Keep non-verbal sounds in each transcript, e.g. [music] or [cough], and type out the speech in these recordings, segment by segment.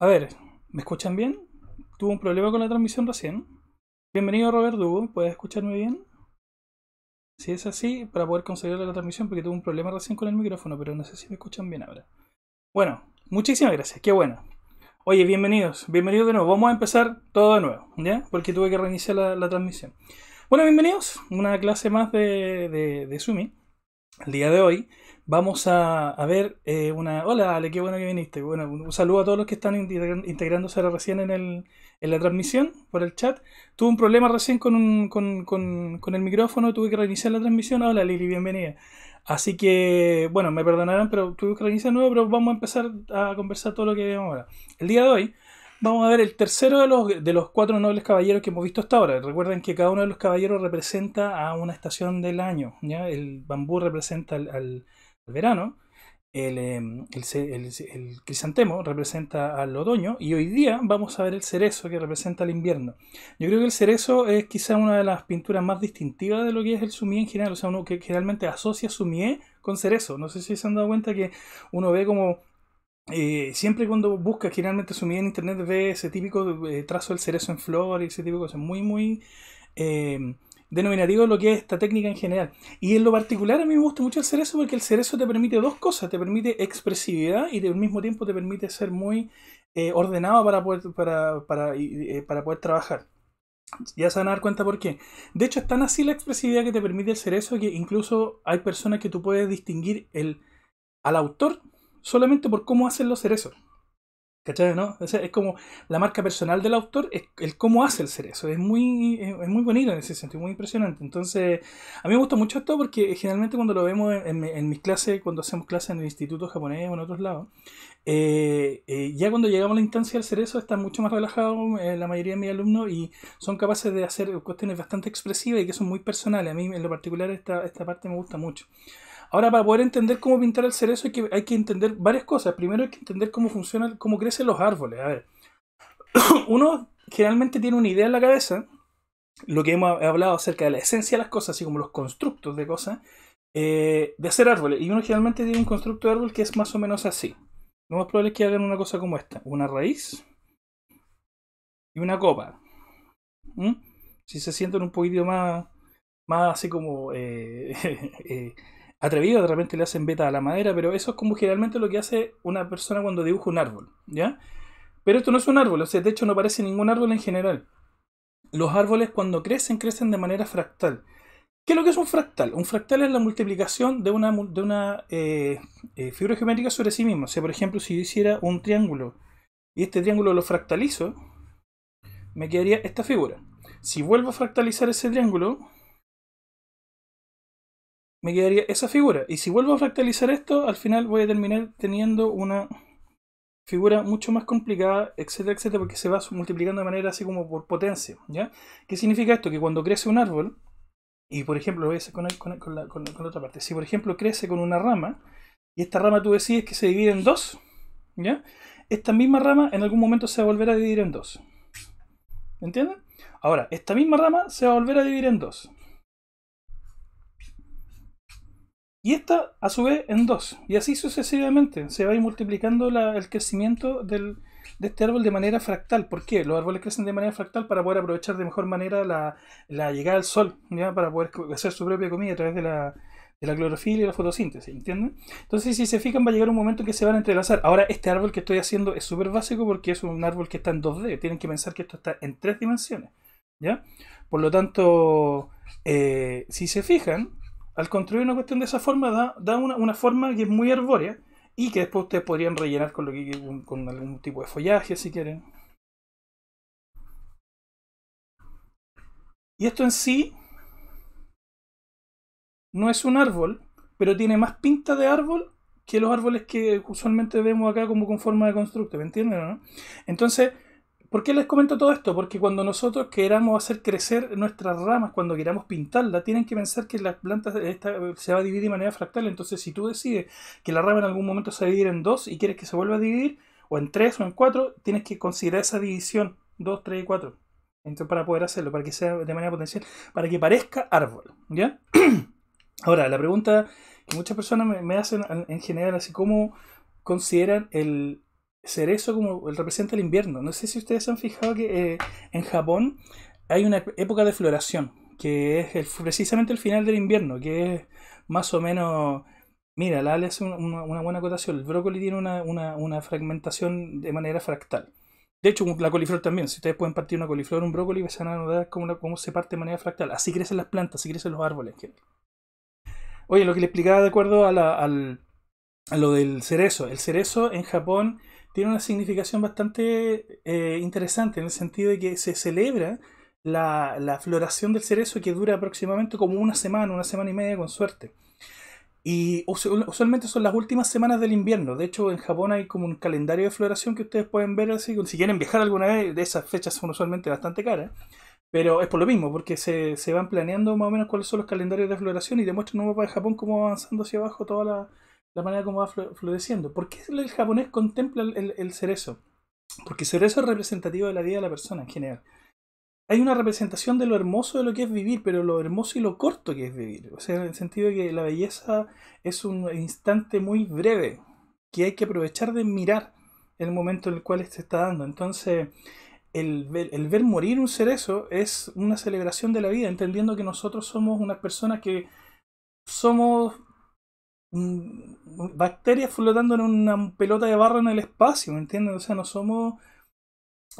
A ver, ¿me escuchan bien? Tuve un problema con la transmisión recién. Bienvenido Robert Dugo, ¿puedes escucharme bien? Si es así, para poder conseguir la transmisión, porque tuve un problema recién con el micrófono, pero no sé si me escuchan bien ahora. Bueno, muchísimas gracias, qué bueno. Oye, bienvenidos, bienvenidos de nuevo. Vamos a empezar todo de nuevo, ¿ya? Porque tuve que reiniciar la, la transmisión. Bueno, bienvenidos, una clase más de, de, de Sumi, el día de hoy. Vamos a, ver eh, una... Hola Ale, qué bueno que viniste. Bueno, un saludo a todos los que están integrándose recién en, el, en la transmisión por el chat. Tuve un problema recién con, con, con, el micrófono, tuve que reiniciar la transmisión. Hola Lili, bienvenida. Así que, bueno, me perdonarán, pero tuve que reiniciar nuevo, pero vamos a empezar a conversar todo lo que vemos ahora. El día de hoy vamos a ver el tercero de los, de los cuatro nobles caballeros que hemos visto hasta ahora. Recuerden que cada uno de los caballeros representa a una estación del año. ¿ya? El bambú representa al verano, el, verano, em, el, crisantemo representa al otoño y hoy día vamos a ver el cerezo que representa el invierno. Yo creo que el cerezo es quizá una de las pinturas más distintivas de lo que es el sumié en general, o sea, uno que generalmente asocia sumié con cerezo. No sé si se han dado cuenta que uno ve como eh, siempre cuando busca generalmente sumié en internet ve ese típico eh, trazo del cerezo en flor y ese de cosas. muy, muy... Em, denominativo lo que es esta técnica en general. Y en lo particular a mí me gusta mucho el cerezo porque el cerezo te permite dos cosas, te permite expresividad y al mismo tiempo te permite ser muy eh, ordenado para poder, para, eh, para, poder trabajar. Ya se van a dar cuenta por qué. De hecho, es tan así la expresividad que te permite el cerezo que incluso hay personas que tú puedes distinguir el, al autor solamente por cómo hacen los cerezos. ¿Cachai? ¿No? es como la marca personal del autor, es el cómo hace el cerezo. Es muy, es muy bonito en ese sentido, muy impresionante. Entonces, a mí me gusta mucho esto porque generalmente cuando lo vemos en, mis clases, cuando hacemos clases en el instituto japonés o en otros lados, eh, eh, ya cuando llegamos a la instancia del cerezo está mucho más relajado eh, la mayoría de mis alumnos y son capaces de hacer cuestiones bastante expresivas y que son muy personales. A mí en lo particular esta, esta parte me gusta mucho. Ahora, para poder entender cómo pintar el cerezo hay que, hay que entender varias cosas. Primero hay que entender cómo funcionan, cómo crecen los árboles. A ver, [clears throat] uno generalmente tiene una idea en la cabeza, lo que hemos hablado acerca de la esencia de las cosas, así como los constructos de cosas, eh, de hacer árboles. Y uno generalmente tiene un constructo de árbol que es más o menos así. Lo más probable es que hagan una cosa como esta. Una raíz y una copa. ¿Mm? Si se sienten un poquito más, más así como eh, [laughs] eh, Atrevido, de repente le hacen beta a la madera, pero eso es como generalmente lo que hace una persona cuando dibuja un árbol, ¿ya? Pero esto no es un árbol, o sea, de hecho no parece ningún árbol en general. Los árboles cuando crecen, crecen de manera fractal. ¿Qué es lo que es un fractal? Un fractal es la multiplicación de una, eh, eh, figura geométrica sobre sí misma. O sea, por ejemplo, si yo hiciera un triángulo y este triángulo lo fractalizo, me quedaría esta figura. Si vuelvo a fractalizar ese triángulo, me quedaría esa figura. Y si vuelvo a fractalizar esto, al final voy a terminar teniendo una figura mucho más complicada, etcétera, etcétera, porque se va multiplicando de manera así como por potencia, ¿ya? ¿Qué significa esto? Que cuando crece un árbol, y por ejemplo, lo voy a hacer con, la, otra parte, si por ejemplo crece con una rama, y esta rama tú decides que se divide en dos, ¿ya? Esta misma rama en algún momento se va a volver a dividir en dos. ¿Entienden? Ahora, esta misma rama se va a volver a dividir en dos. Y esta a su vez en dos Y así sucesivamente. Se va a ir multiplicando el crecimiento de este árbol de manera fractal. ¿Por qué? Los árboles crecen de manera fractal para poder aprovechar de mejor manera la, llegada al sol, ¿ya? para poder hacer su propia comida a través de la, de la clorofila y la fotosíntesis, ¿entienden? Entonces, si se fijan, va a llegar un momento en que se van a entrelazar. Ahora, este árbol que estoy haciendo es súper básico porque es un árbol que está en 2D. Tienen que pensar que esto está en tres dimensiones, ¿ya? Por lo tanto, eh, si se fijan, al construir una cuestión de esa forma, da, una, forma que es muy arbórea y que después ustedes podrían rellenar con, lo con algún tipo de follaje si quieren. Y esto en sí no es un árbol, pero tiene más pinta de árbol que los árboles que usualmente vemos acá como con forma de constructo, ¿me entienden o no? Entonces, ¿Por qué les comento todo esto? Porque cuando nosotros queramos hacer crecer nuestras ramas, cuando queramos pintarlas, tienen que pensar que las plantas eh, se va a dividir de manera fractal. Entonces, si tú decides que la rama en algún momento se va a dividir en dos y quieres que se vuelva a dividir, o en tres o en cuatro, tienes que considerar esa división, dos, tres y cuatro. Entonces, para poder hacerlo, para que sea de manera potencial, para que parezca árbol, ¿ya? [clears throat] Ahora, la pregunta que muchas personas me, hacen en general, así como consideran el, cerezo como el representa el invierno. No sé si ustedes se han fijado que eh, en Japón hay una época de floración, que es precisamente el final del invierno, que es más o menos... Mira, la Ale hace una, buena acotación. El brócoli tiene una, fragmentación de manera fractal. De hecho, la coliflor también. Si ustedes pueden partir una coliflor, un brócoli, se van a notar cómo, se parte de manera fractal. Así crecen las plantas, así crecen los árboles. Oye, lo que le explicaba de acuerdo al, a lo del cerezo. El cerezo en Japón tiene una significación bastante eh, interesante en el sentido de que se celebra la, floración del cerezo que dura aproximadamente como una semana, una semana y media con suerte. Y usualmente son las últimas semanas del invierno. De hecho, en Japón hay como un calendario de floración que ustedes pueden ver así. Si quieren viajar alguna vez, de esas fechas son usualmente bastante caras. Pero es por lo mismo, porque se, van planeando más o menos cuáles son los calendarios de floración y te un mapa de Japón cómo avanzando hacia abajo toda la, la manera como va floreciendo. ¿Por qué el japonés contempla el, cerezo? Porque el cerezo es representativo de la vida de la persona en general. Hay una representación de lo hermoso de lo que es vivir, pero lo hermoso y lo corto que es vivir. O sea, en el sentido de que la belleza es un instante muy breve, que hay que aprovechar de mirar el momento en el cual se está dando. Entonces, el ver, el ver, morir un cerezo es una celebración de la vida, entendiendo que nosotros somos unas personas que somos Mm, bacterias flotando en una pelota de barro en el espacio, ¿me entiendes? O sea, no somos...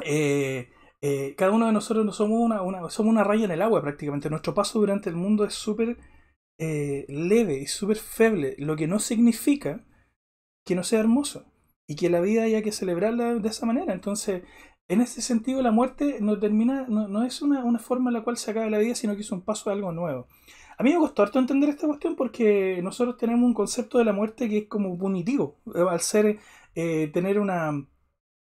Eh, eh, cada uno de nosotros no somos una, somos una raya en el agua prácticamente. Nuestro paso durante el mundo es súper eh, leve y súper feble, lo que no significa que no sea hermoso y que la vida haya que celebrarla de esa manera. Entonces, en ese sentido, la muerte no termina, no, no es una, una forma en la cual se acaba la vida, sino que es un paso a algo nuevo. A mí me costó harto entender esta cuestión porque nosotros tenemos un concepto de la muerte que es como punitivo, eh, al ser eh, tener una,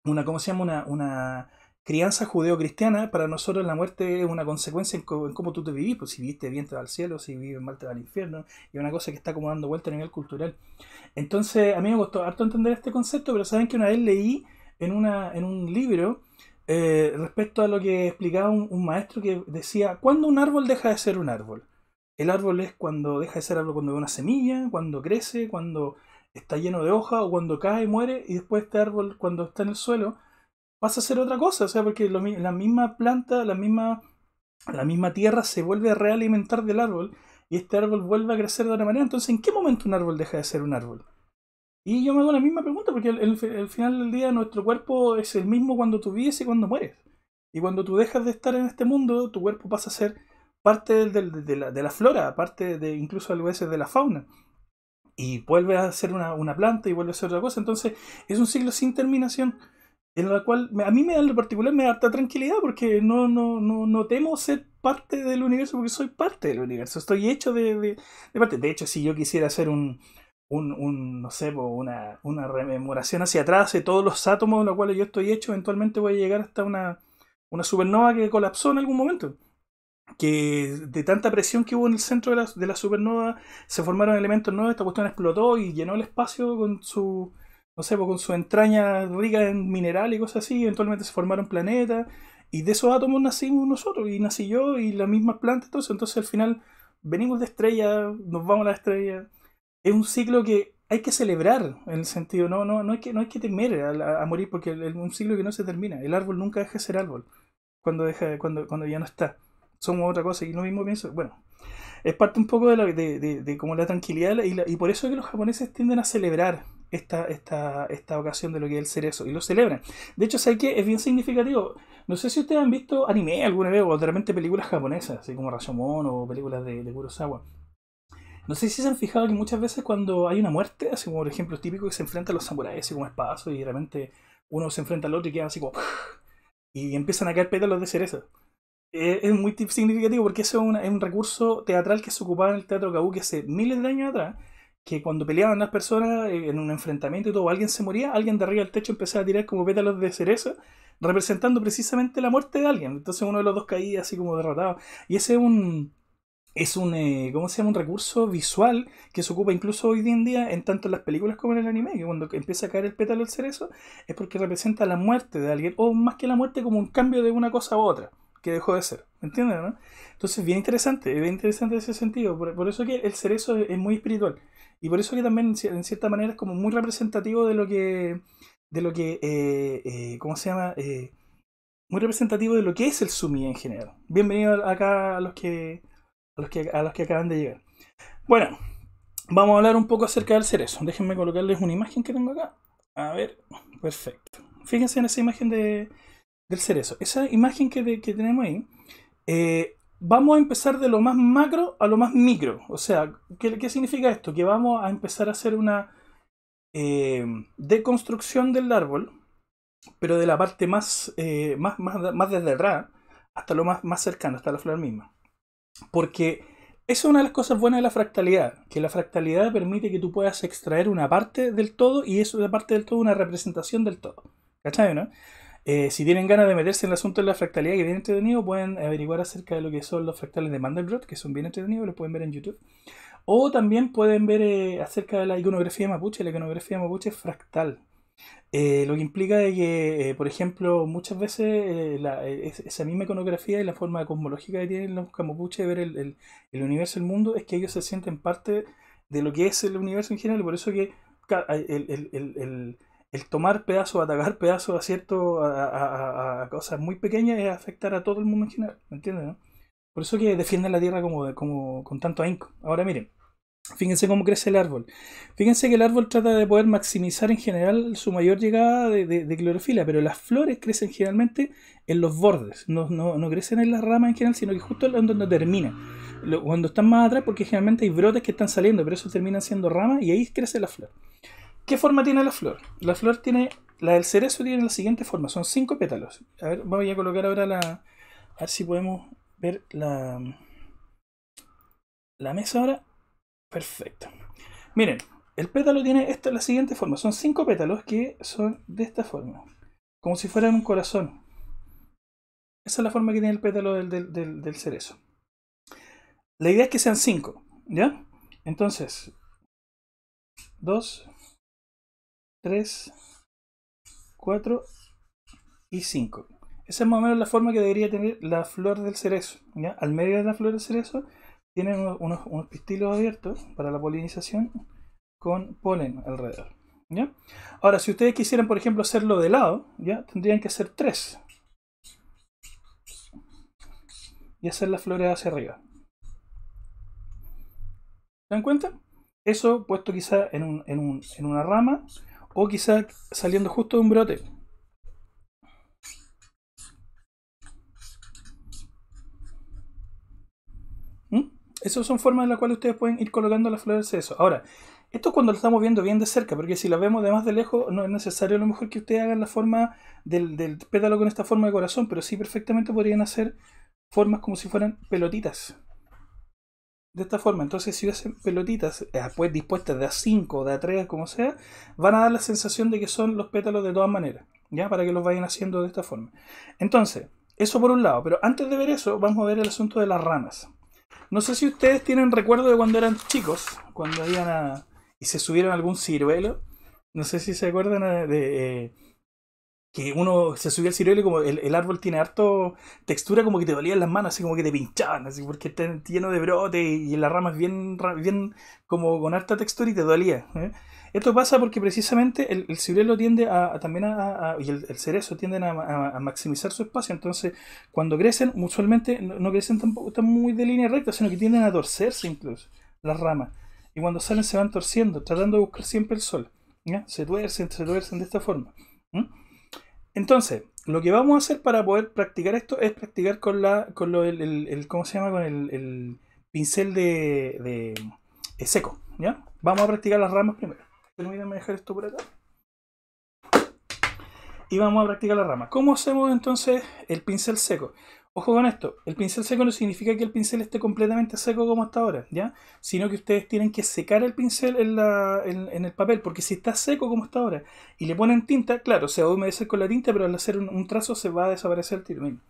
una, ¿cómo se llama? Una, crianza judeocristiana, para nosotros la muerte es una consecuencia en, cómo tú te vivís, pues si viviste bien te va al cielo, si vives mal te va al infierno, y es una cosa que está como dando vuelta a nivel cultural. Entonces, a mí me gustó, harto entender este concepto, pero saben que una vez leí en, una, en un libro eh, respecto a lo que explicaba un, un maestro que decía, ¿cuándo un árbol deja de ser un árbol? El árbol es cuando deja de ser árbol cuando ve una semilla, cuando crece, cuando está lleno de hoja o cuando cae, y muere y después este árbol cuando está en el suelo pasa a ser otra cosa, o sea, porque la misma planta, la misma, la misma tierra se vuelve a realimentar del árbol y este árbol vuelve a crecer de otra manera. Entonces, ¿en qué momento un árbol deja de ser un árbol? Y yo me hago la misma pregunta porque al final del día nuestro cuerpo es el mismo cuando tú vives y cuando mueres. Y cuando tú dejas de estar en este mundo, tu cuerpo pasa a ser parte de, la, flora, parte de incluso a veces de la fauna. Y vuelve a ser una, planta y vuelve a ser otra cosa. Entonces es un ciclo sin terminación, en la cual a mí me da en lo particular me da harta tranquilidad porque no, no, no, no temo ser parte del universo porque soy parte del universo. Estoy hecho de, de, de parte. De hecho, si yo quisiera hacer un, no sé, una, rememoración hacia atrás de todos los átomos de los cuales yo estoy hecho, eventualmente voy a llegar hasta una, una supernova que colapsó en algún momento que de tanta presión que hubo en el centro de la, de la supernova, se formaron elementos nuevos, esta cuestión explotó y llenó el espacio con su, no sé, pues, con su entraña rica en mineral y cosas así, eventualmente se formaron planetas, y de esos átomos nacimos nosotros, y nací yo, y las mismas plantas, entonces, entonces al final venimos de estrella, nos vamos a la estrella. Es un ciclo que hay que celebrar, en el sentido, no, no, no, hay, que, no que temer a, morir, porque es un ciclo que no se termina, el árbol nunca deja de ser árbol, cuando, deja, cuando, cuando ya no está somos otra cosa. Y lo mismo pienso, bueno, es parte un poco de, la, como la tranquilidad y, por eso es que los japoneses tienden a celebrar esta, esta, esta ocasión de lo que es el cerezo y lo celebran. De hecho, sé que es bien significativo. No sé si ustedes han visto anime alguna vez o realmente películas japonesas, así como Rashomon o películas de, de Kurosawa. No sé si se han fijado que muchas veces cuando hay una muerte, así como por ejemplo típico que se enfrentan los samuráis, y como espadas y realmente uno se enfrenta al otro y quedan así como. Y empiezan a caer pétalos de cerezo eh, es muy significativo porque eso es, un recurso teatral que se ocupaba en el teatro kabuki hace miles de años atrás, que cuando peleaban las personas eh, en un enfrentamiento y todo, alguien se moría, alguien de arriba del techo empezaba a tirar como pétalos de cerezo representando precisamente la muerte de alguien. Entonces uno de los dos caía así como derrotado. Y ese es un... Es un, eh, ¿cómo se llama? Un recurso visual que se ocupa incluso hoy en día en tanto en las películas como en el anime, que cuando empieza a caer el pétalo del cerezo es porque representa la muerte de alguien, o más que la muerte como un cambio de una cosa a otra que dejó de ser. ¿Me entienden? Entonces, bien interesante, bien interesante ese sentido. Por, eso que el cerezo es, muy espiritual. Y por eso que también, en cierta manera, es como muy representativo de lo que. de lo que. Eh, eh, ¿Cómo se llama? Eh, muy representativo de lo que es el sumi en general. Bienvenido acá a los que. a los que, a los que acaban de llegar. Bueno, vamos a hablar un poco acerca del cerezo. Déjenme colocarles una imagen que tengo acá. A ver, perfecto. Fíjense en esa imagen de del eso Esa imagen que, tenemos ahí, eh, vamos a empezar de lo más macro a lo más micro. O sea, ¿qué, qué significa esto? Que vamos a empezar a hacer una eh, deconstrucción del árbol, pero de la parte más, eh, más, más, más, desde atrás hasta lo más, más cercano, hasta la flor misma. Porque esa es una de las cosas buenas de la fractalidad, que la fractalidad permite que tú puedas extraer una parte del todo y eso la parte del todo una representación del todo. ¿Cachai, no? Eh, si tienen ganas de meterse en el asunto de la fractalidad, que viene bien entretenido, pueden averiguar acerca de lo que son los fractales de Mandelbrot, que son bien entretenidos, los pueden ver en YouTube. O también pueden ver eh, acerca de la iconografía mapuche. La iconografía mapuche es fractal. Eh, lo que implica de que, por ejemplo, muchas veces esa misma iconografía y la forma cosmológica que tienen los mapuches de ver el, el, universo, el mundo, es que ellos se sienten parte de lo que es el universo en general. por eso que el el tomar pedazos, atacar pedazos a, cierto, a, cosas muy pequeñas es afectar a todo el mundo en general, ¿me entiendes? Por eso que defienden la tierra como, con tanto ahínco. Ahora miren, fíjense cómo crece el árbol. Fíjense que el árbol trata de poder maximizar en general su mayor llegada de, clorofila, pero las flores crecen generalmente en los bordes, no, crecen en las ramas en general, sino que justo en donde termina. Cuando están más atrás, porque generalmente hay brotes que están saliendo, pero eso terminan siendo ramas y ahí crece la flor. ¿Qué forma tiene la flor? La flor tiene. La del cerezo tiene la siguiente forma: son cinco pétalos. A ver, voy a colocar ahora la. A ver si podemos ver la. La mesa ahora. Perfecto. Miren, el pétalo tiene esta, la siguiente forma: son cinco pétalos que son de esta forma, como si fueran un corazón. Esa es la forma que tiene el pétalo del, cerezo. La idea es que sean cinco, ¿ya? Entonces, Dos... 3, 4 y 5. Esa es más o menos la forma que debería tener la flor del cerezo. Al medio de la flor del cerezo tienen unos, pistilos abiertos para la polinización con polen alrededor. Ahora, si ustedes quisieran, por ejemplo, hacerlo de lado, ¿ya? tendrían que hacer 3. Y hacer las flores hacia arriba. ¿Se dan cuenta? Eso puesto quizá en, en, en una rama o quizá saliendo justo de un brote. ¿Mm? Esas son formas en las cuales ustedes pueden ir colocando las flores de eso. Ahora, esto es cuando lo estamos viendo bien de cerca, porque si las vemos de más de lejos, no es necesario a lo mejor que ustedes hagan la forma del, del pétalo con esta forma de corazón, pero sí perfectamente podrían hacer formas como si fueran pelotitas. De esta forma, entonces si hacen pelotitas eh, pues, dispuestas de a 5, de a 3, como sea, van a dar la sensación de que son los pétalos de todas maneras, ¿ya? Para que los vayan haciendo de esta forma. Entonces, eso por un lado, pero antes de ver eso, vamos a ver el asunto de las ranas. No sé si ustedes tienen recuerdo de cuando eran chicos, cuando iban a... y se subieron a algún ciruelo. No sé si se acuerdan de eh, que uno se subía al ciruelo y como el, árbol tiene harto textura, como que te dolían las manos, así como que te pinchaban, así porque está lleno de brote y, las ramas bien, bien como con harta textura y te dolía. ¿eh? Esto pasa porque precisamente el, ciruelo tiende a, también a, y el, cerezo tienden a, maximizar su espacio, entonces cuando crecen, usualmente no, crecen tampoco están muy de línea recta, sino que tienden a torcerse incluso las ramas. Y cuando salen se van torciendo, tratando de buscar siempre el sol. ¿ya? Se tuercen, se tuercen de esta forma. Entonces, lo que vamos a hacer para poder practicar esto es practicar con la. con lo, el, ¿cómo se llama? con el, pincel de, seco. ¿ya? Vamos a practicar las ramas primero. Permítanme dejar esto por acá. Y vamos a practicar las ramas. ¿Cómo hacemos entonces el pincel seco? Ojo con esto, el pincel seco no significa que el pincel esté completamente seco como hasta ahora, ¿ya? Sino que ustedes tienen que secar el pincel en, el papel, porque si está seco como está ahora y le ponen tinta, claro, se va a humedecer con la tinta, pero al hacer un, trazo se va a desaparecer el tiro. Miren,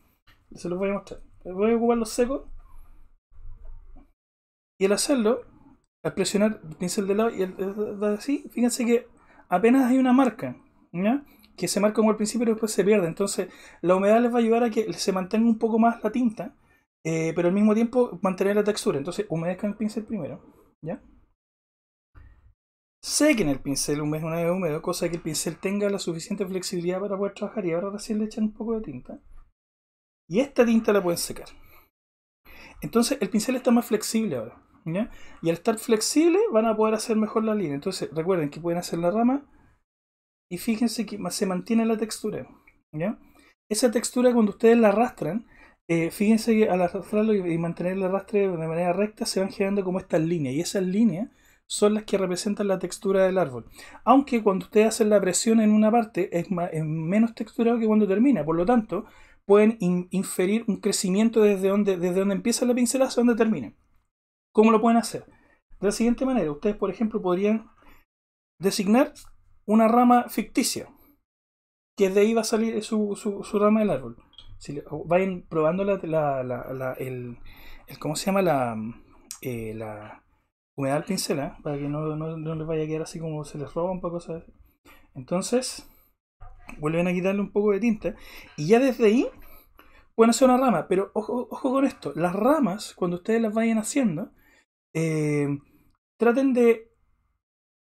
se los voy a mostrar. Voy a ocupar los secos y al hacerlo, al presionar el pincel de lado y el, así, fíjense que apenas hay una marca, ¿ya? que se como al principio y después se pierde, Entonces, la humedad les va a ayudar a que se mantenga un poco más la tinta, eh, pero al mismo tiempo mantener la textura. Entonces, humedezcan el pincel primero, ¿ya? Sequen el pincel un mes una vez húmedo, cosa que el pincel tenga la suficiente flexibilidad para poder trabajar y ahora recién le echan un poco de tinta. Y esta tinta la pueden secar. Entonces, el pincel está más flexible ahora. Y al estar flexible van a poder hacer mejor la línea. Entonces recuerden que pueden hacer la rama y fíjense que se mantiene la textura. Esa textura cuando ustedes la arrastran, eh, fíjense que al arrastrarlo y, mantener el arrastre de manera recta se van generando como estas líneas y esas líneas son las que representan la textura del árbol. Aunque cuando ustedes hacen la presión en una parte es, menos texturado que cuando termina, por lo tanto pueden inferir un crecimiento desde donde, desde donde empieza la pincelada hasta donde termina. ¿Cómo lo pueden hacer? De la siguiente manera, ustedes por ejemplo podrían designar una rama ficticia. Que de ahí va a salir su, su, rama del árbol. Si vayan probando la, la, el, ¿Cómo se llama? La, eh, la humedad al pincel, ¿eh? para que no, no, no, les vaya a quedar así como se les roba un poco. Entonces, vuelven a quitarle un poco de tinta. Y ya desde ahí pueden hacer una rama. Pero ojo, ojo con esto: las ramas, cuando ustedes las vayan haciendo, eh, traten de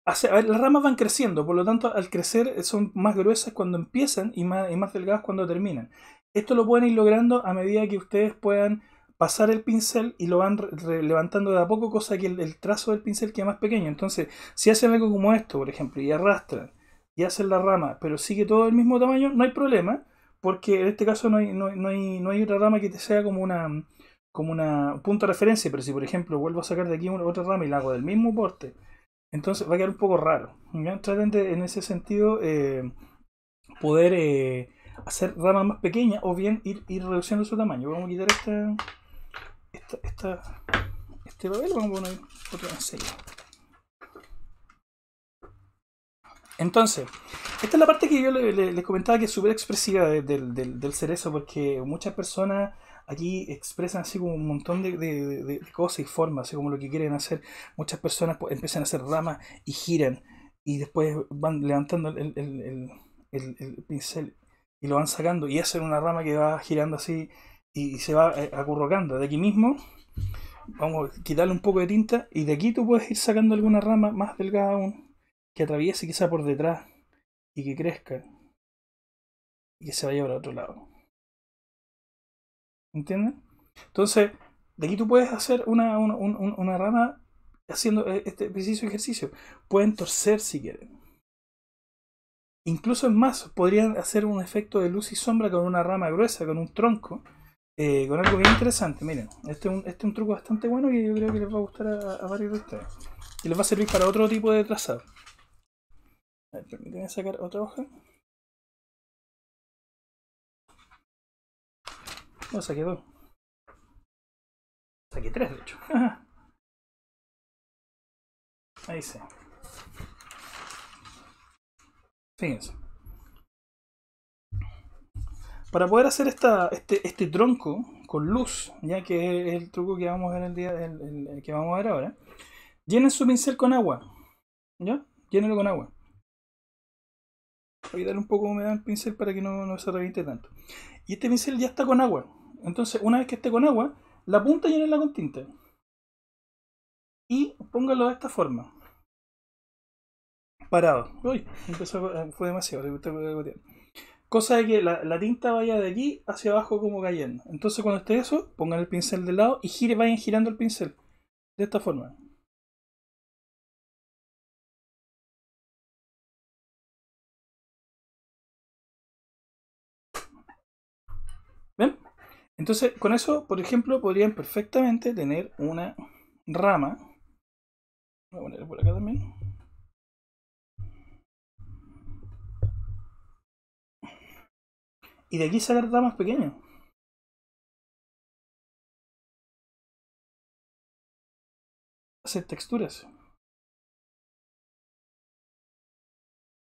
las ramas van creciendo, por lo tanto al crecer son más gruesas cuando empiezan y más, delgadas cuando terminan. Esto lo pueden ir logrando a medida que ustedes puedan pasar el pincel y lo van levantando de a poco, cosa que el, trazo del pincel queda más pequeño. Entonces, si hacen algo como esto, por ejemplo, y arrastran y hacen la rama, pero sigue todo del mismo tamaño, no hay problema, porque en este caso no hay, otra rama que te sea como una como una, punto de referencia, pero si por ejemplo vuelvo a sacar de aquí una, otra rama y la hago del mismo porte, entonces va a quedar un poco raro. Traten de, en ese sentido, eh, poder eh, hacer ramas más pequeñas o bien ir, reduciendo su tamaño. Vamos a quitar esta, esta, esta este papel, vamos a poner otra serio. Entonces, esta es la parte que yo les comentaba que es súper expresiva del cerezo, porque muchas personas aquí expresan así como un montón de, cosas y formas, así como lo que quieren hacer. Muchas personas pues, empiezan a hacer ramas y giran y después van levantando el, el, pincel y lo van sacando y hacen una rama que va girando así y, se va eh, acurrocando. De aquí mismo vamos a quitarle un poco de tinta y de aquí tú puedes ir sacando alguna rama más delgada aún que atraviese quizá por detrás y que crezca y que se vaya para otro lado. ¿Entienden? Entonces, de aquí tú puedes hacer una, rama haciendo e, este preciso ejercicio. Pueden torcer si quieren. Incluso es más, podrían hacer un efecto de luz y sombra con una rama gruesa, con un tronco, eh, con algo bien interesante. Miren, este es, un, este un truco bastante bueno y yo creo que les va a gustar a, varios de ustedes. Y les va a servir para otro tipo de trazado. A ver, permítanme sacar otra hoja. saqué dos. Saqué tres, de hecho. [laughs] Ahí se Fíjense. Para poder hacer esta, este, este tronco con luz, ya que es el truco que vamos a ver el día el, que vamos a ver ahora, llenen su pincel con agua. ¿Ya? Llénenlo con agua. Voy a darle un poco de humedad al pincel para que no, no se reviente tanto. Y este pincel ya está con agua. Entonces, una vez que esté con agua, la punta llenenla con tinta. Y póngalo de esta forma. Parado. Uy, empezó, eh, fue demasiado. Cosa de que la, tinta vaya de aquí hacia abajo como cayendo. Entonces cuando esté eso, pongan el pincel de lado y gire, vayan girando el pincel. De esta forma. Entonces, con eso, por ejemplo, podrían perfectamente tener una rama. Voy a poner por acá también. Y de aquí sacar ramas pequeñas. Hacer texturas.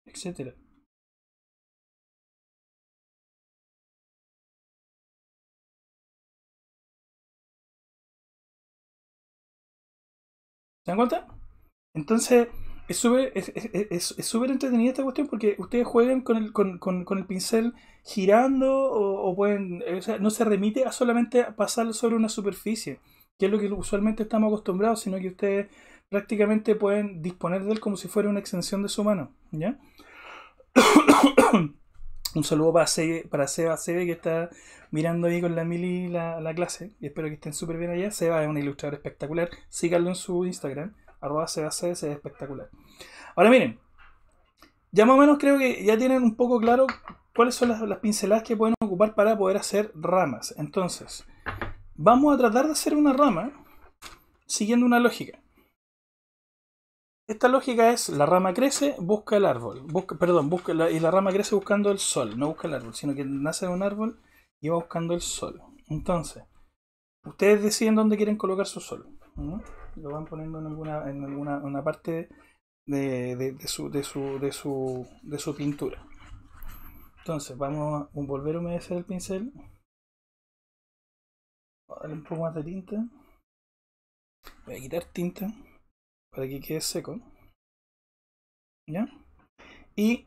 Etcétera. dan cuenta? Entonces, es súper entretenida esta cuestión porque ustedes juegan con el, pincel girando o, pueden, eh, o sea, no se remite a solamente pasar sobre una superficie, que es lo que usualmente estamos acostumbrados, sino que ustedes prácticamente pueden disponer de él como si fuera una extensión de su mano, ¿ya? Un saludo para, Seba Sebe que está mirando ahí con la Mili la, la clase. Y espero que estén súper bien allá. Seba es un ilustrador espectacular. Síganlo en su Instagram. Arroba Seba Sebe, espectacular. Ahora miren. Ya más o menos creo que ya tienen un poco claro cuáles son las, las pinceladas que pueden ocupar para poder hacer ramas. Entonces, vamos a tratar de hacer una rama siguiendo una lógica. Esta lógica es la rama crece, busca el árbol, perdón, y la rama crece buscando el sol, no busca el árbol, sino que nace de un árbol y va buscando el sol. Entonces, ustedes deciden dónde quieren colocar su sol. Lo van poniendo en alguna, en una parte de, su, de, su, de su pintura. Entonces, vamos a volver a humedecer el pincel. Darle un poco más de tinta. Voy a quitar tinta aquí que quede seco. ¿Ya? Y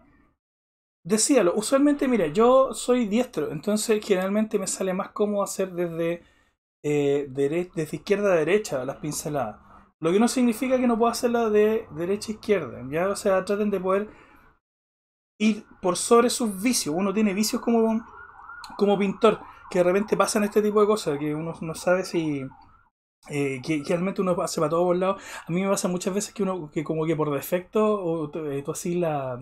decíalo, usualmente, mira, yo soy diestro, entonces generalmente me sale más cómodo hacer desde, eh, desde izquierda a derecha las pinceladas. Lo que no significa que no pueda hacerla de derecha a izquierda. Ya, o sea, traten de poder ir por sobre sus vicios. Uno tiene vicios como, como pintor, que de repente pasan este tipo de cosas, que uno no sabe si eh, que, realmente uno se va todo por lado. A mí me pasa muchas veces que uno, que como que por defecto, o, eh, tú así la,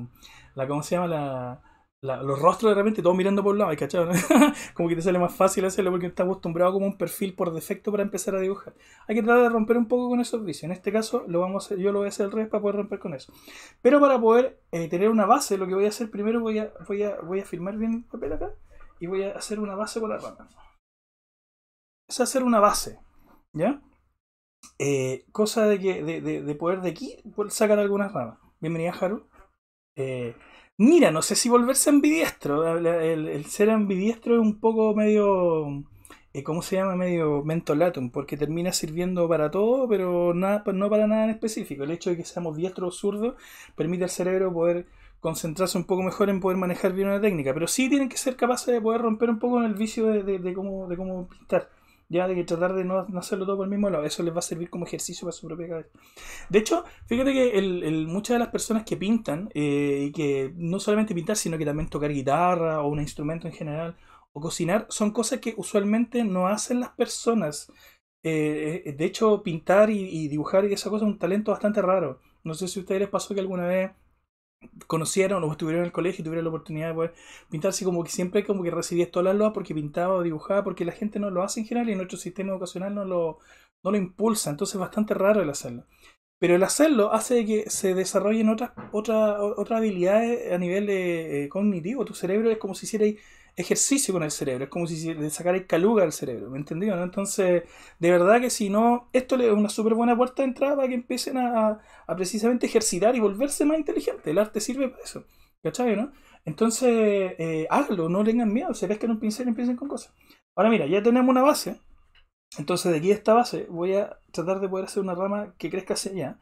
la, ¿cómo se llama? los rostros de repente todos mirando por un lado, ¿cachado? [laughs] como que te sale más fácil hacerlo porque estás acostumbrado como un perfil por defecto para empezar a dibujar. Hay que tratar de romper un poco con esos vicios. En este caso, lo vamos yo lo voy a hacer al revés para poder romper con eso. Pero para poder eh, tener una base, lo que voy a hacer primero voy a, voy a firmar bien el papel acá y voy a hacer una base con la rama. Es hacer una base. ¿Ya? Eh, cosa de que de, de, poder de aquí pues, sacar algunas ramas. Bienvenida, Haru. Eh, mira, no sé si volverse ambidiestro. El, ser ambidiestro es un poco medio. Eh, ¿Cómo se llama? Medio mentolatum, porque termina sirviendo para todo, pero nada, pues, no para nada en específico. El hecho de que seamos diestro o zurdo permite al cerebro poder concentrarse un poco mejor en poder manejar bien una técnica, pero sí tienen que ser capaces de poder romper un poco en el vicio de, de cómo, de cómo pintar. Ya de que tratar de no, hacerlo todo por el mismo lado, eso les va a servir como ejercicio para su propia cabeza. De hecho, fíjate que muchas de las personas que pintan, eh, y que no solamente pintar, sino que también tocar guitarra o un instrumento en general, o cocinar, son cosas que usualmente no hacen las personas. Eh, eh, de hecho, pintar y, dibujar y esa cosa es un talento bastante raro. No sé si a ustedes les pasó que alguna vez conocieron o estuvieron en el colegio y tuvieron la oportunidad de poder pintarse como que siempre como que recibías todas las loas porque pintaba o dibujaba porque la gente no lo hace en general y nuestro sistema educacional no lo, no lo impulsa entonces es bastante raro el hacerlo pero el hacerlo hace que se desarrollen otras otras otras habilidades a nivel eh, eh, cognitivo tu cerebro es como si hicierais ejercicio con el cerebro, es como si le sacara caluga al cerebro, ¿me entendido? Entonces, de verdad que si no, esto es una súper buena puerta de entrada para que empiecen a, precisamente ejercitar y volverse más inteligente. el arte sirve para eso, ¿cachai? No? Entonces, eh, no tengan miedo, se pesquen un pincel y empiecen con cosas. Ahora mira, ya tenemos una base, entonces de aquí a esta base voy a tratar de poder hacer una rama que crezca hacia allá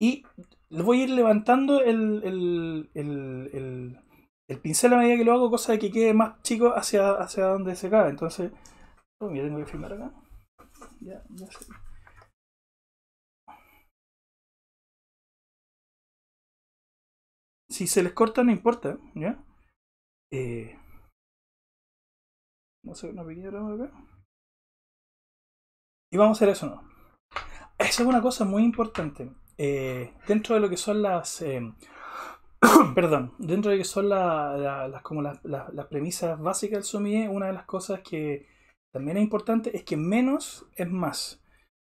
y voy a ir levantando el, el el pincel a medida que lo hago, cosa de que quede más chico hacia, hacia donde se cae. Entonces, oh, tengo que filmar acá. Ya, ya sé. Si se les corta, no importa, ¿ya? Eh, vamos a hacer una pequeña acá. Y vamos a hacer eso, ¿no? Esa es una cosa muy importante. Eh, dentro de lo que son las... Eh, [coughs] perdón, dentro de que son las, como las, premisas básicas del sommelier, una de las cosas que también es importante es que menos es más.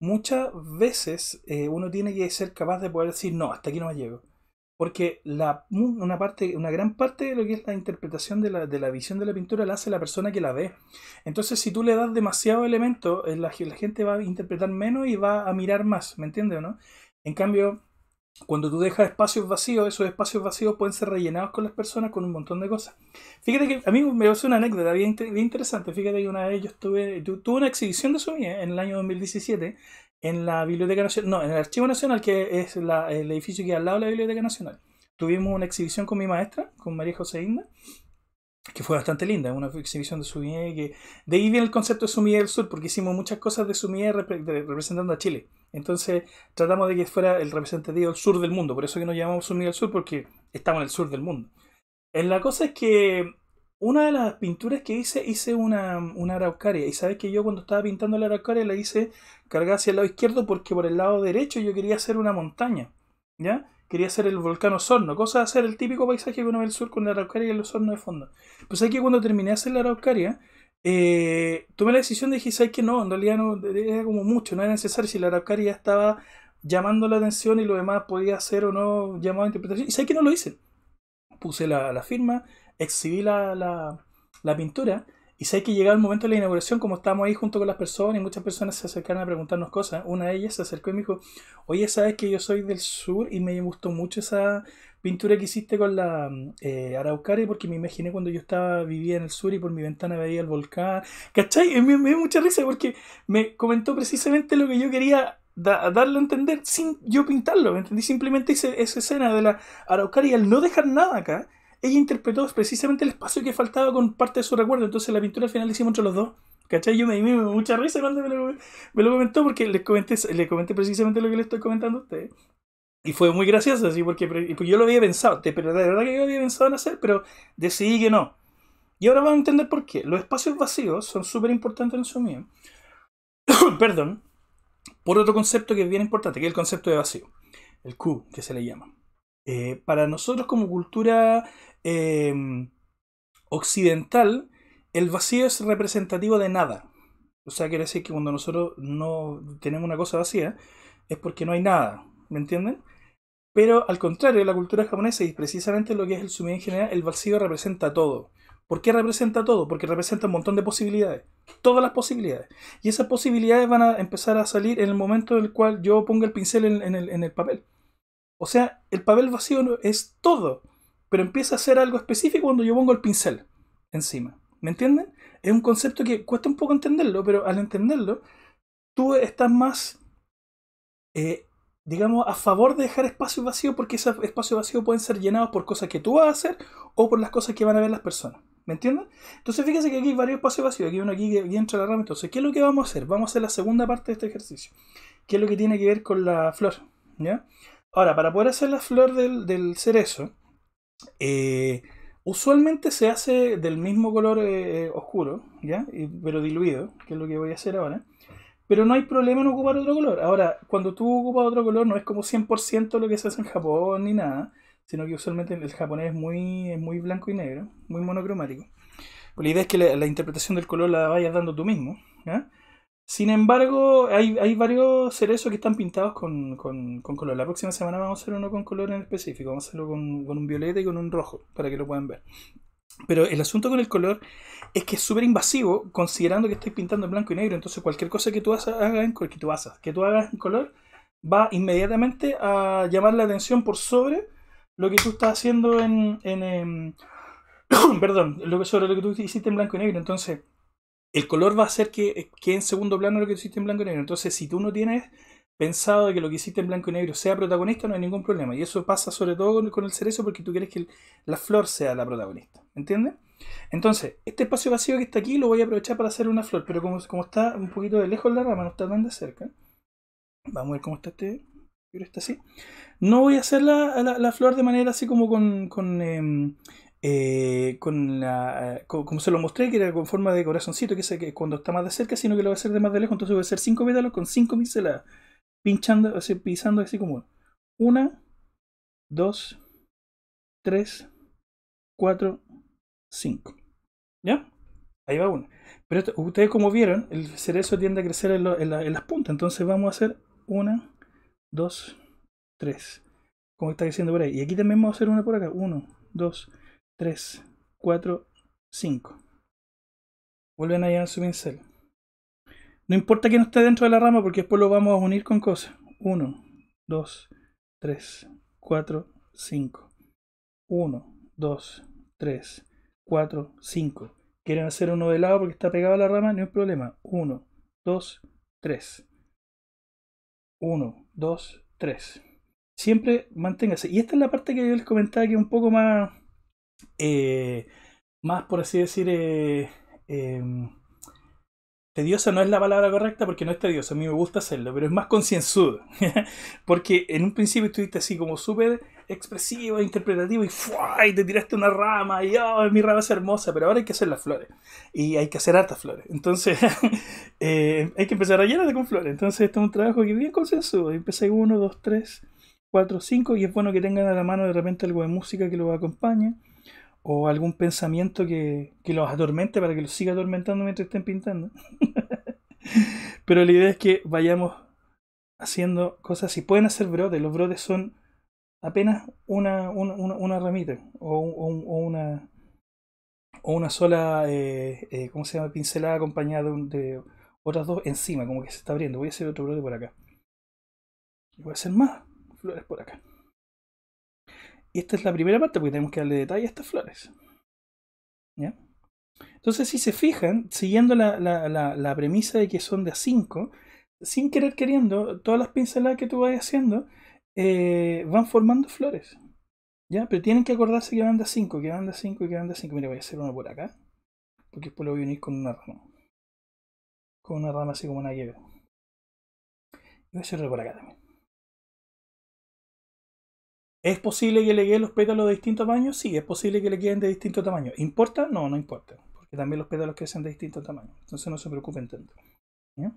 Muchas veces eh, uno tiene que ser capaz de poder decir, no, hasta aquí no me llego. Porque una, parte, una gran parte de lo que es la interpretación de la, visión de la pintura la hace la persona que la ve. Entonces, si tú le das demasiado elemento, eh, la, gente va a interpretar menos y va a mirar más, ¿me entiendes? o ¿no? En cambio, cuando tú dejas espacios vacíos, esos espacios vacíos pueden ser rellenados con las personas con un montón de cosas. Fíjate que a mí me pasó una anécdota bien, interesante. Fíjate que una vez yo estuve, tuve una exhibición de su mía en el año 2017 en la Biblioteca Nacional, no, en el Archivo Nacional, que es el edificio que hay al lado de la Biblioteca Nacional. Tuvimos una exhibición con mi maestra, con María José Inda, que fue bastante linda, una exhibición de su que de ahí viene el concepto de Sumida del Sur, porque hicimos muchas cosas de Sumida representando a Chile. Entonces tratamos de que fuera el representativo del sur del mundo, por eso que nos llamamos Sumida del Sur, porque estamos en el sur del mundo. En eh, la cosa es que una de las pinturas que hice, hice una, una araucaria, y sabes que yo cuando estaba pintando la araucaria la hice cargada hacia el lado izquierdo porque por el lado derecho yo quería hacer una montaña, ¿ya? quería hacer el volcán Osorno, cosa de hacer el típico paisaje que uno ve el sur con la Araucaria y el Osorno de fondo. Pues que cuando terminé de hacer la Araucaria, eh, tomé la decisión de dije, ¿sabes que No, en realidad no, era como mucho, no era necesario si la Araucaria estaba llamando la atención y lo demás podía ser o no llamado a interpretación. Y sabes que no lo hice. Puse la, firma, exhibí la pintura y sé que llegaba el momento de la inauguración, como estábamos ahí junto con las personas y muchas personas se acercaron a preguntarnos cosas. Una de ellas se acercó y me dijo, oye, sabes que yo soy del sur y me gustó mucho esa pintura que hiciste con la eh, Araucaria porque me imaginé cuando yo estaba vivía en el sur y por mi ventana veía el volcán. ¿Cachai? Me, dio mucha risa porque me comentó precisamente lo que yo quería darlo darle a entender sin yo pintarlo, ¿entendí? Simplemente hice esa escena de la Araucaria, al no dejar nada acá ella interpretó precisamente el espacio que faltaba con parte de su recuerdo. Entonces la pintura al final la hicimos entre los dos. ¿Cachai? Yo me di mucha risa cuando me lo, comentó porque le comenté, le comenté precisamente lo que le estoy comentando a ustedes. Y fue muy gracioso, así, porque, pues yo lo había pensado, Pero de verdad que yo había pensado en hacer, pero decidí que no. Y ahora van a entender por qué. Los espacios vacíos son súper importantes en su mío. [coughs] Perdón. Por otro concepto que es bien importante, que es el concepto de vacío. El Q, que se le llama. Eh, para nosotros como cultura em, occidental, el vacío es representativo de nada. O sea, quiere decir que cuando nosotros no tenemos una cosa vacía, es porque no hay nada, ¿me entienden? Pero al contrario, la cultura japonesa y precisamente lo que es el sumi en general, el vacío representa todo. ¿Por qué representa todo? Porque representa un montón de posibilidades. Todas las posibilidades. Y esas posibilidades van a empezar a salir en el momento en el cual yo ponga el pincel en el papel. O sea, el papel vacío es todo, pero empieza a ser algo específico cuando yo pongo el pincel encima. ¿Me entienden? Es un concepto que cuesta un poco entenderlo, pero al entenderlo, tú estás más, eh, digamos, a favor de dejar espacio vacío porque esos espacios vacíos pueden ser llenados por cosas que tú vas a hacer o por las cosas que van a ver las personas. ¿Me entienden? Entonces fíjense que aquí hay varios espacios vacíos, aquí uno aquí, que entra la rama. Entonces, ¿qué es lo que vamos a hacer? Vamos a hacer la segunda parte de este ejercicio, ¿Qué es lo que tiene que ver con la flor. ¿ya? Ahora, para poder hacer la flor del, cerezo, eh, usualmente se hace del mismo color eh, eh, oscuro, ¿ya? pero diluido, que es lo que voy a hacer ahora. Pero no hay problema en ocupar otro color. Ahora, cuando tú ocupas otro color, no es como 100% lo que se hace en Japón ni nada, sino que usualmente el japonés es muy, muy blanco y negro, muy monocromático. Pues la idea es que la, interpretación del color la vayas dando tú mismo. ¿ya? Sin embargo, hay, varios cerezos que están pintados con, color. La próxima semana vamos a hacer uno con color en específico. Vamos a hacerlo con, un violeta y con un rojo, para que lo puedan ver. Pero el asunto con el color es que es súper invasivo, considerando que estoy pintando en blanco y negro. Entonces, cualquier cosa que tú hagas, en, que tú hagas, que tú hagas en color va inmediatamente a llamar la atención por sobre lo que tú estás haciendo en. en, en em, [coughs] perdón, sobre lo que tú hiciste en blanco y negro. Entonces el color va a hacer que, en segundo plano lo que hiciste en blanco y negro. Entonces, si tú no tienes pensado de que lo que hiciste en blanco y negro sea protagonista, no hay ningún problema. Y eso pasa sobre todo con, el cerezo porque tú quieres que la flor sea la protagonista. ¿Entiendes? Entonces, este espacio vacío que está aquí lo voy a aprovechar para hacer una flor, pero como, como está un poquito de lejos la rama, no está tan de cerca. Vamos a ver cómo está este. Pero está así. No voy a hacer la, flor de manera así como con, con em, eh, eh, como se lo mostré que era con forma de corazoncito que es cuando está más de cerca sino que lo va a hacer de más de lejos entonces voy a hacer 5 pétalos con 5 miceladas pinchando así, pisando así como 1 2 3 4 5 ¿ya? ahí va uno pero ustedes como vieron el cerezo tiende a crecer en las puntas entonces vamos a hacer 1 2 3 como está diciendo por ahí y aquí también vamos a hacer una por acá 1 2 3, 4, 5. Vuelven a llevar su pincel. No importa que no esté dentro de la rama porque después lo vamos a unir con cosas. 1, 2, 3, 4, 5. 1, 2, 3, 4, 5. Quieren hacer uno de lado porque está pegado a la rama, no hay problema. 1, 2, 3. 1, 2, 3. Siempre manténgase. Y esta es la parte que yo les comentaba que es un poco más eh, más, por así decir, eh, em, tediosa no es la palabra correcta porque no es tediosa, a mí me gusta hacerlo, pero es más concienzudo. [laughs] porque en un principio estuviste así como súper expresivo, interpretativo y, te tiraste una rama y mi rama es hermosa, pero ahora hay que hacer las flores y hay que hacer hartas flores. Entonces [laughs] eh, hay que empezar a llenarte con flores. Entonces este es un trabajo que es bien concienzudo, Empecé uno, dos, tres, cuatro, cinco y es bueno que tengan a la mano de repente algo de música que lo acompañe o algún pensamiento que, los atormente para que los siga atormentando mientras estén pintando. [laughs] Pero la idea es que vayamos haciendo cosas. Si pueden hacer brotes, los brotes son apenas una, una, una, ramita o, una o una sola, eh, eh, ¿cómo se llama? Pincelada acompañada de, de, otras dos encima, como que se está abriendo. Voy a hacer otro brote por acá. Y voy a hacer más flores por acá. Y esta es la primera parte porque tenemos que darle detalle a estas flores. ¿Ya? Entonces, si se fijan, siguiendo la, premisa de que son de a 5, sin querer queriendo, todas las pinceladas que tú vayas haciendo eh, van formando flores. ¿Ya? Pero tienen que acordarse que van de a 5, que van de a 5, que van de a 5. Mira, voy a hacer uno por acá. Porque después lo voy a unir con una rama. Con una rama así como una hierba. voy a hacerlo por acá también. ¿Es posible que le queden los pétalos de distintos tamaños? Sí, es posible que le queden de distinto tamaño. ¿Importa? No, no importa. Porque también los pétalos crecen de distinto tamaño. Entonces no se preocupen tanto. Dos,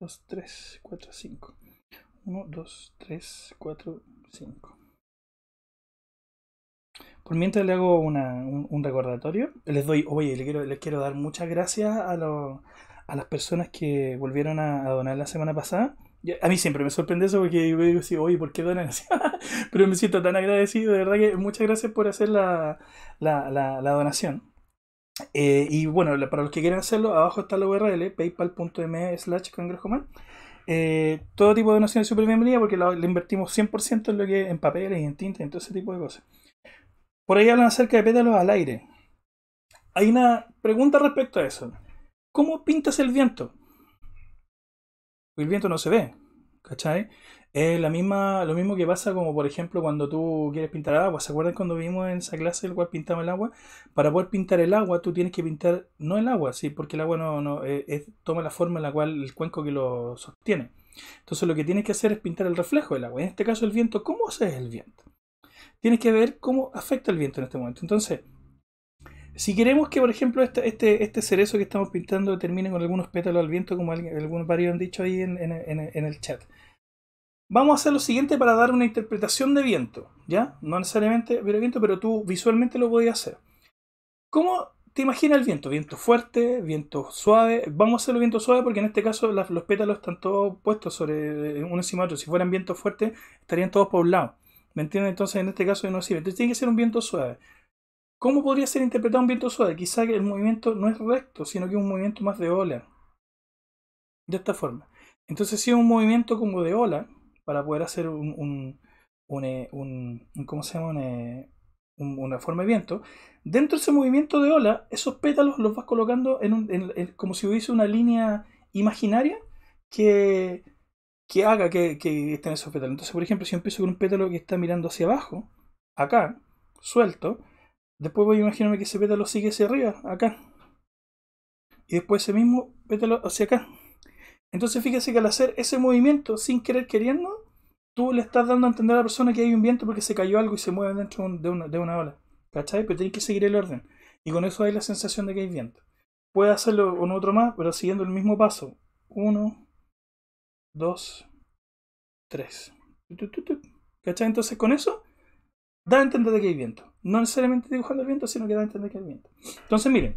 2, 3, 4, 5. 1, 2, 3, 4, 5. Por mientras le hago un, recordatorio, les doy, oye, les quiero, quiero dar muchas gracias a, las personas que volvieron a donar la semana pasada a mí siempre me sorprende eso porque digo así, oye, ¿por qué donan así? [laughs] Pero me siento tan agradecido, de verdad que muchas gracias por hacer la, donación. Eh, y bueno, para los que quieran hacerlo, abajo está la URL, paypal.me slash cangrejoman. Eh, todo tipo de donaciones súper bienvenida porque le invertimos 100% en lo que en papeles y en tinta y en todo ese tipo de cosas. Por ahí hablan acerca de pétalos al aire. Hay una pregunta respecto a eso. ¿Cómo pintas el viento? el viento no se ve, ¿cachai? Es la misma, lo mismo que pasa como por ejemplo cuando tú quieres pintar agua. ¿Se acuerdan cuando vimos en esa clase el cual pintamos el agua? Para poder pintar el agua tú tienes que pintar, no el agua, sí, porque el agua no, no eh, toma la forma en la cual el cuenco que lo sostiene. Entonces lo que tienes que hacer es pintar el reflejo del agua. En este caso el viento, ¿cómo haces el viento? Tienes que ver cómo afecta el viento en este momento. Entonces, si queremos que, por ejemplo, este, este, cerezo que estamos pintando termine con algunos pétalos al viento, como algunos varios han dicho ahí en, el chat, vamos a hacer lo siguiente para dar una interpretación de viento, ¿ya? No necesariamente viento, pero tú visualmente lo podías hacer. ¿Cómo te imaginas el viento? ¿Viento fuerte? ¿Viento suave? Vamos a hacerlo viento suave porque en este caso los pétalos están todos puestos sobre eh, uno encima otro. Si fueran viento fuerte, estarían todos por un lado. ¿Me entiendes? Entonces en este caso no sirve. Entonces tiene que ser un viento suave. ¿Cómo podría ser interpretado un viento suave? Quizá el movimiento no es recto, sino que es un movimiento más de ola. De esta forma. Entonces, si es un movimiento como de ola, para poder hacer un, eh, ¿cómo se llama? Eh, una forma de viento, dentro de ese movimiento de ola, esos pétalos los vas colocando en, como si hubiese una línea imaginaria que, que haga que, que estén esos pétalos. Entonces, por ejemplo, si yo empiezo con un pétalo que está mirando hacia abajo, acá, suelto, Después voy a imaginarme que ese pétalo sigue hacia arriba, acá. Y después ese mismo pétalo hacia acá. Entonces fíjese que al hacer ese movimiento sin querer queriendo, tú le estás dando a entender a la persona que hay un viento porque se cayó algo y se mueve dentro de una, de una ola. ¿Cachai? Pero tienes que seguir el orden. Y con eso hay la sensación de que hay viento. Puedes hacerlo con otro más, pero siguiendo el mismo paso. Uno, dos, tres. ¿Cachai? Entonces con eso da a entender que hay viento. No necesariamente dibujando el viento, sino que da a entender que hay viento. Entonces, miren,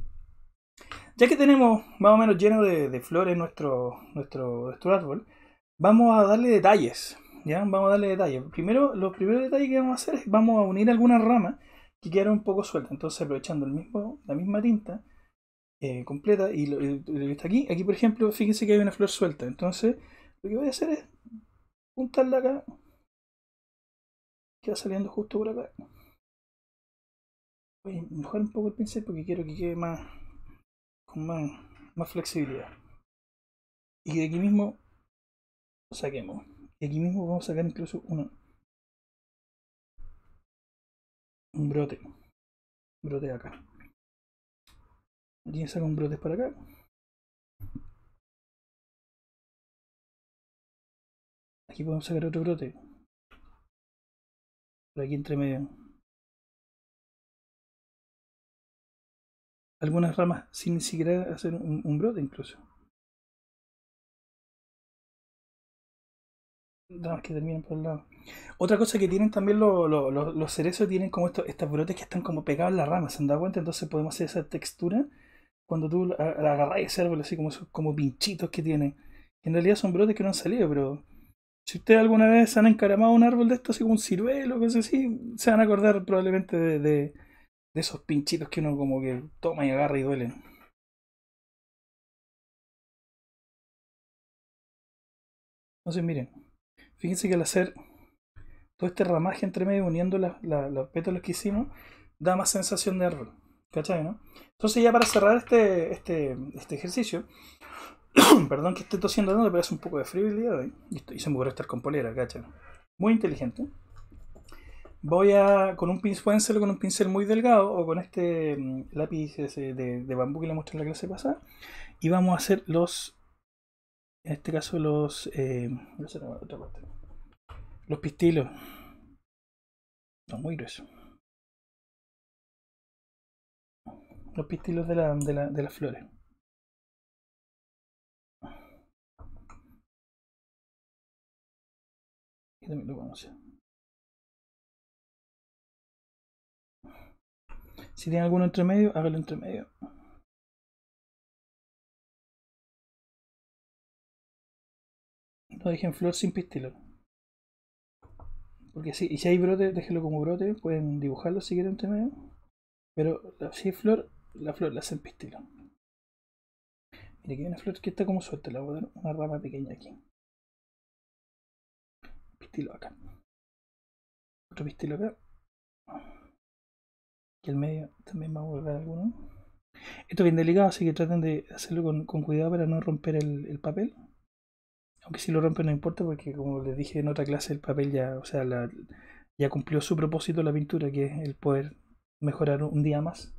ya que tenemos más o menos lleno de, flores nuestro, nuestro, nuestro árbol, vamos a darle detalles. ¿ya? Vamos a darle detalles. Primero, los primeros detalles que vamos a hacer es vamos a unir algunas ramas que quedaron un poco sueltas. Entonces, aprovechando el mismo, la misma tinta eh, completa y lo, lo, que está aquí, aquí por ejemplo, fíjense que hay una flor suelta. Entonces, lo que voy a hacer es juntarla acá saliendo justo por acá. Voy a mojar un poco el pincel porque quiero que quede más con más, más flexibilidad. Y de aquí mismo lo saquemos. Y aquí mismo vamos a sacar incluso una, un brote. brote acá. Aquí saca un brote para acá. Aquí podemos sacar otro brote por aquí entre medio. Algunas ramas sin ni siquiera hacer un, brote incluso. Ramas que terminan por el lado. Otra cosa que tienen también los, los, cerezos, tienen como estos, estas brotes que están como pegados en las ramas, ¿se han dado cuenta? Entonces podemos hacer esa textura cuando tú la, agarras ese árbol, así como, como pinchitos que tienen. En realidad son brotes que no han salido, pero si ustedes alguna vez han encaramado un árbol de estos, así como un ciruelo, cosas así, se van a acordar probablemente de, de, esos pinchitos que uno como que toma y agarra y duelen. Entonces miren, fíjense que al hacer todo este ramaje entre medio uniendo las la, los pétalos que hicimos, da más sensación de árbol. ¿Cachai, no? Entonces ya para cerrar este, este, este ejercicio, [coughs] Perdón que esté tosiendo pero hace un poco de frío hoy. Y, se me ocurrió estar con polera, cacha. Muy inteligente. Voy a, con un pincel, con un pincel muy delgado, o con este mm, lápiz de, bambú que le mostré en la clase pasada, y vamos a hacer los en este caso los eh, los pistilos Son muy gruesos. los pistilos de las flores también lo conoce. Si tiene alguno entre medio, hágalo entre medio. No dejen flor sin pistilo. Porque si y si hay brote, déjelo como brote, pueden dibujarlo si quieren entre medio. Pero si hay flor, la flor la hacen pistilo. Y aquí hay una flor que está como suelta, La voy a dar una rama pequeña aquí pistilo acá. Otro pistilo acá. Y el medio también va a volver alguno. Esto es bien delicado, así que traten de hacerlo con, cuidado para no romper el, papel. Aunque si lo rompen no importa porque como les dije en otra clase el papel ya, o sea, ya cumplió su propósito la pintura, que es el poder mejorar un día más.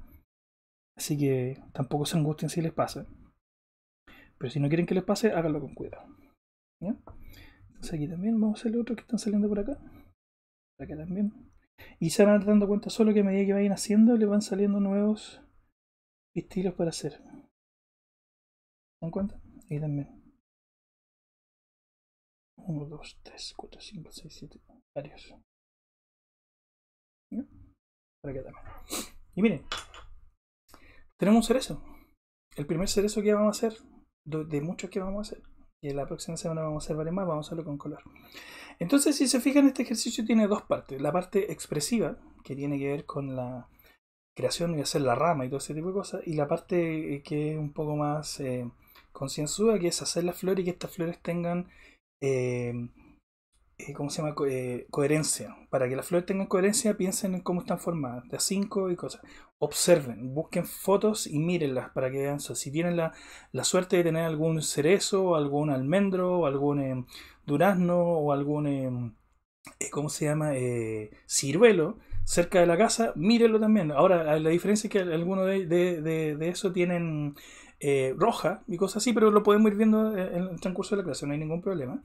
Así que tampoco se angustien si les pasa. Pero si no quieren que les pase, háganlo con cuidado aquí también vamos a hacer otro que están saliendo por acá. Por acá también. Y se van dando cuenta solo que a medida que vayan haciendo, le van saliendo nuevos estilos para hacer. ¿Se dan cuenta? Ahí también. 1, 2, 3, 4, 5, 6, 7. Varios. Para acá también. Y miren, tenemos un cerezo. El primer cerezo que vamos a hacer, de muchos que vamos a hacer. Y la próxima semana vamos a hacer varios más, vamos a hacerlo con color. Entonces, si se fijan, este ejercicio tiene dos partes. La parte expresiva, que tiene que ver con la creación y hacer la rama y todo ese tipo de cosas, y la parte que es un poco más eh, concienzuda, que es hacer la flor y que estas flores tengan eh, eh, ¿cómo se llama? Eh, coherencia. Para que las flores tengan coherencia, piensen en cómo están formadas, de a 5 y cosas. Observen, busquen fotos y mírenlas para que vean eso. Si tienen la, suerte de tener algún cerezo, algún almendro, algún em, durazno o algún, em, eh, ¿cómo se llama? ciruelo cerca de la casa, mírenlo también. Ahora, la diferencia es que algunos de, de, eso tienen roja y cosas así, pero lo podemos ir viendo en el transcurso de la clase, no hay ningún problema.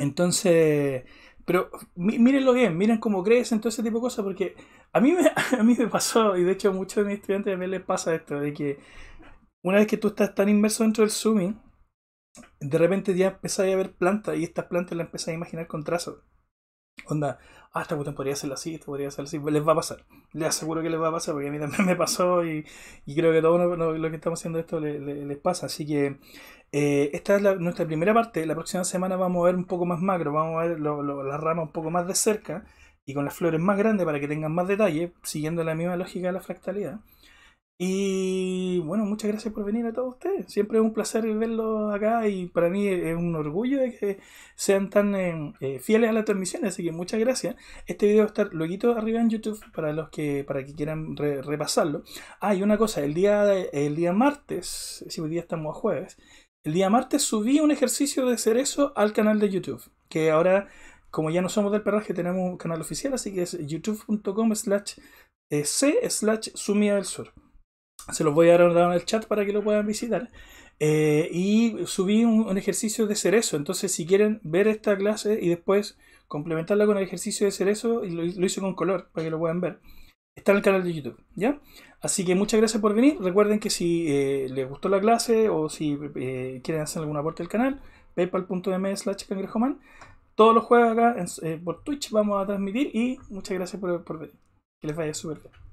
Entonces, pero mírenlo bien, miren cómo crecen, todo ese tipo de cosas, porque a mí, me, [laughs] a mí me pasó, y de hecho a muchos de mis estudiantes también les pasa esto, de que una vez que tú estás tan inmerso dentro del zooming, de repente ya empezás a ver plantas y estas plantas las empezáis a imaginar con trazos. Onda, ah, esta cuestión podría ser así, esta podría ser así. Les va a pasar. Les aseguro que les va a pasar porque a mí también [laughs] me pasó y, creo que todo lo, que estamos haciendo esto les pasa. Así que eh, esta es la, nuestra primera parte. La próxima semana vamos a ver un poco más macro, vamos a ver las ramas un poco más de cerca y con las flores más grandes para que tengan más detalle, siguiendo la misma lógica de la fractalidad. Y bueno, muchas gracias por venir a todos ustedes. Siempre es un placer verlos acá y para mí es un orgullo de que sean tan em, eh, fieles a la transmisión. Así que muchas gracias. Este video va a estar luego arriba en YouTube para los que para que quieran repasarlo. Ah, y una cosa, el día, el día martes, si hoy día estamos a jueves, el día martes subí un ejercicio de cerezo al canal de YouTube. Que ahora, como ya no somos del perraje, tenemos un canal oficial, así que es youtube.com slash eh, c slash sumida del sur. Se los voy a dar en el chat para que lo puedan visitar. Eh, y subí un, ejercicio de cerezo. Entonces, si quieren ver esta clase y después complementarla con el ejercicio de cerezo, y lo, hice con color para que lo puedan ver. Está en el canal de YouTube, ¿ya? Así que muchas gracias por venir. Recuerden que si eh, les gustó la clase o si eh, quieren hacer algún aporte al canal, paypal.me slash cangrejoman. Todos los jueves acá por Twitch vamos a transmitir y muchas gracias por, por venir. Que les vaya súper bien.